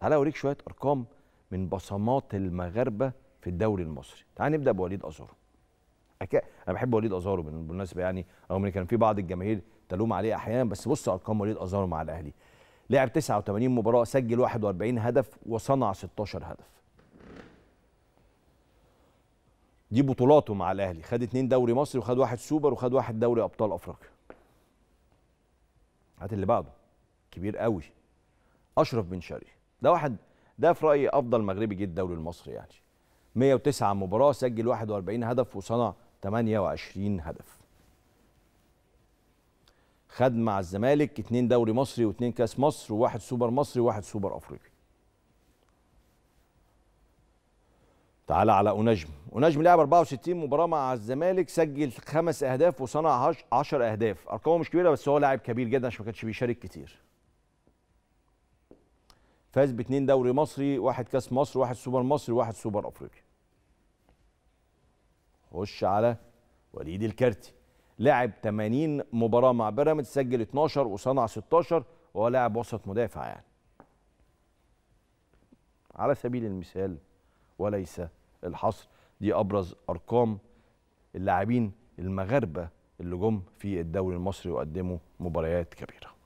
تعالى اوريك شويه ارقام من بصمات المغاربه في الدوري المصري تعال نبدا بوليد ازارو أكا... انا بحب وليد ازارو بالمناسبه يعني رغم ان كان في بعض الجماهير تلوم عليه احيانا بس بص ارقام وليد ازارو مع الاهلي لعب 89 مباراه سجل 41 هدف وصنع 16 هدف دي بطولاته مع الاهلي خد اتنين دوري مصري وخد واحد سوبر وخد واحد دوري ابطال افريقيا هات اللي بعده كبير قوي اشرف بن شرقي ده واحد ده في رايي افضل مغربي جه الدوري المصري يعني 109 مباراه سجل 41 هدف وصنع 28 هدف خد مع الزمالك اتنين دوري مصري واتنين كاس مصر وواحد سوبر مصري وواحد سوبر افريقي تعالى على اوناجم اوناجم لعب 64 مباراه مع الزمالك سجل خمس اهداف وصنع 10 اهداف ارقامه مش كبيره بس هو لاعب كبير جدا عشان ما كانش بيشارك كتير فاز باثنين دوري مصري واحد كاس مصر واحد سوبر مصري واحد سوبر افريقي خش على وليد الكارتي لعب 80 مباراه مع بيراميدز سجل 12 وصنع 16 وهو لاعب وسط مدافع يعني على سبيل المثال وليس الحصر دي ابرز ارقام اللاعبين المغاربه اللي جم في الدوري المصري وقدموا مباريات كبيره